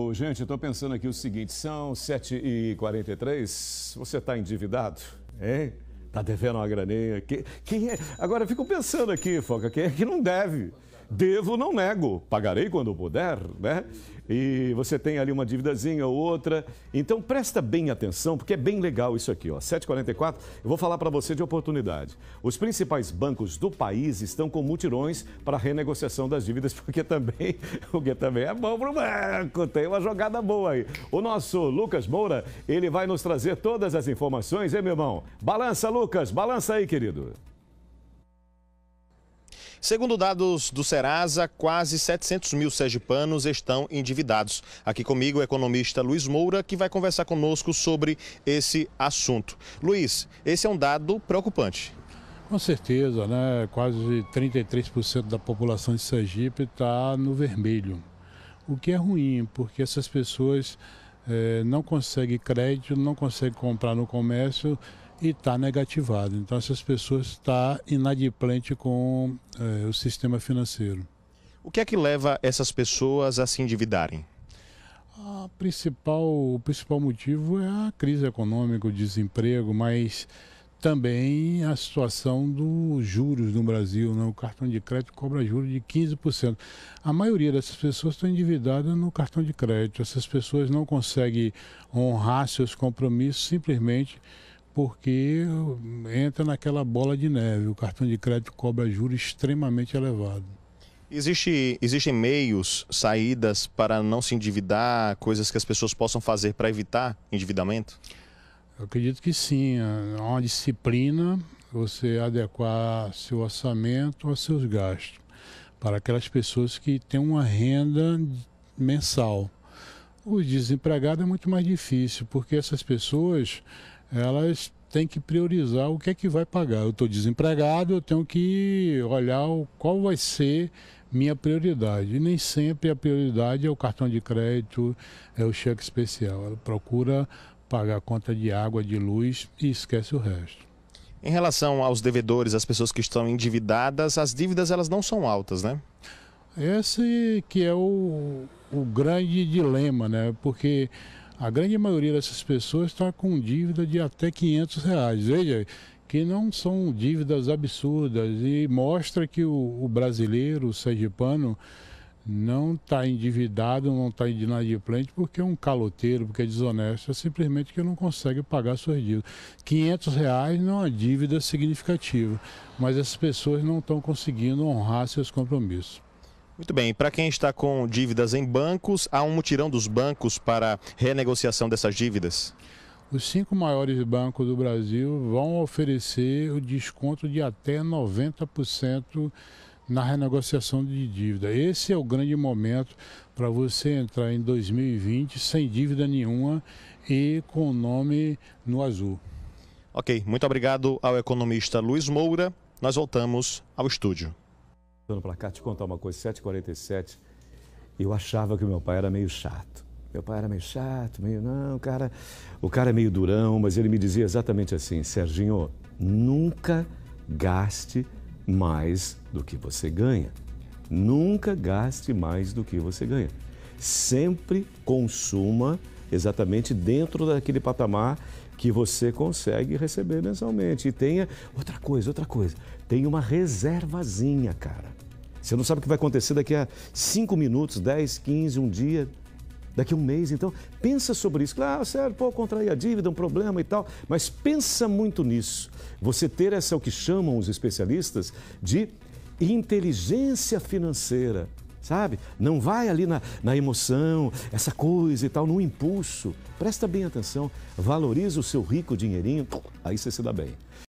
Ô, gente, estou pensando aqui o seguinte: são 7h43, você está endividado, hein? É? Está devendo uma graninha. Quem, quem é? Agora, fico pensando aqui, Foca, quem é que não deve? Devo, não nego, pagarei quando puder, né? E você tem ali uma dívidazinha ou outra. Então presta bem atenção, porque é bem legal isso aqui, ó. 744, eu vou falar para você de oportunidade. Os principais bancos do país estão com mutirões para renegociação das dívidas, porque também, porque também é bom para o banco, tem uma jogada boa aí. O nosso Lucas Moura, ele vai nos trazer todas as informações, hein, meu irmão? Balança, Lucas, balança aí, querido. Segundo dados do Serasa, quase 700 mil sergipanos estão endividados. Aqui comigo o economista Luiz Moura, que vai conversar conosco sobre esse assunto. Luiz, esse é um dado preocupante. Com certeza, né? quase 33% da população de Sergipe está no vermelho. O que é ruim, porque essas pessoas é, não conseguem crédito, não conseguem comprar no comércio e está negativado. Então essas pessoas estão tá inadimplente com é, o sistema financeiro. O que é que leva essas pessoas a se endividarem? A principal, o principal motivo é a crise econômica, o desemprego, mas também a situação dos juros no Brasil. Né? O cartão de crédito cobra juros de 15%. A maioria dessas pessoas está endividada no cartão de crédito. Essas pessoas não conseguem honrar seus compromissos simplesmente porque entra naquela bola de neve. O cartão de crédito cobra juros extremamente elevados Existe, existem meios, saídas para não se endividar, coisas que as pessoas possam fazer para evitar endividamento? Eu acredito que sim. Há é uma disciplina, você adequar seu orçamento aos seus gastos. Para aquelas pessoas que têm uma renda mensal. O desempregado é muito mais difícil, porque essas pessoas, elas têm que priorizar o que é que vai pagar. Eu estou desempregado, eu tenho que olhar qual vai ser minha prioridade. E nem sempre a prioridade é o cartão de crédito, é o cheque especial. Ela procura pagar a conta de água, de luz e esquece o resto. Em relação aos devedores, as pessoas que estão endividadas, as dívidas elas não são altas, né? Esse que é o, o grande dilema, né? Porque a grande maioria dessas pessoas está com dívida de até 500 reais. Veja, que não são dívidas absurdas e mostra que o, o brasileiro, o sergipano, não está endividado, não está inadimplente porque é um caloteiro, porque é desonesto, é simplesmente que não consegue pagar suas dívidas. 500 reais não é uma dívida significativa, mas essas pessoas não estão conseguindo honrar seus compromissos. Muito bem, para quem está com dívidas em bancos, há um mutirão dos bancos para renegociação dessas dívidas? Os cinco maiores bancos do Brasil vão oferecer o desconto de até 90% na renegociação de dívida. Esse é o grande momento para você entrar em 2020 sem dívida nenhuma e com o nome no azul. Ok, muito obrigado ao economista Luiz Moura. Nós voltamos ao estúdio. No placar cá, te contar uma coisa, 747, eu achava que meu pai era meio chato. Meu pai era meio chato, meio, não, cara, o cara é meio durão, mas ele me dizia exatamente assim, Serginho, nunca gaste mais do que você ganha. Nunca gaste mais do que você ganha. Sempre consuma exatamente dentro daquele patamar que você consegue receber mensalmente. E tenha outra coisa, outra coisa, tem uma reservazinha, cara. Você não sabe o que vai acontecer daqui a 5 minutos, 10, 15, um dia, daqui a um mês. Então, pensa sobre isso. Claro, ah, sério, pô, contrair a dívida, um problema e tal. Mas pensa muito nisso. Você ter essa, o que chamam os especialistas, de inteligência financeira sabe? Não vai ali na, na emoção, essa coisa e tal, no impulso. Presta bem atenção, valoriza o seu rico dinheirinho, aí você se dá bem.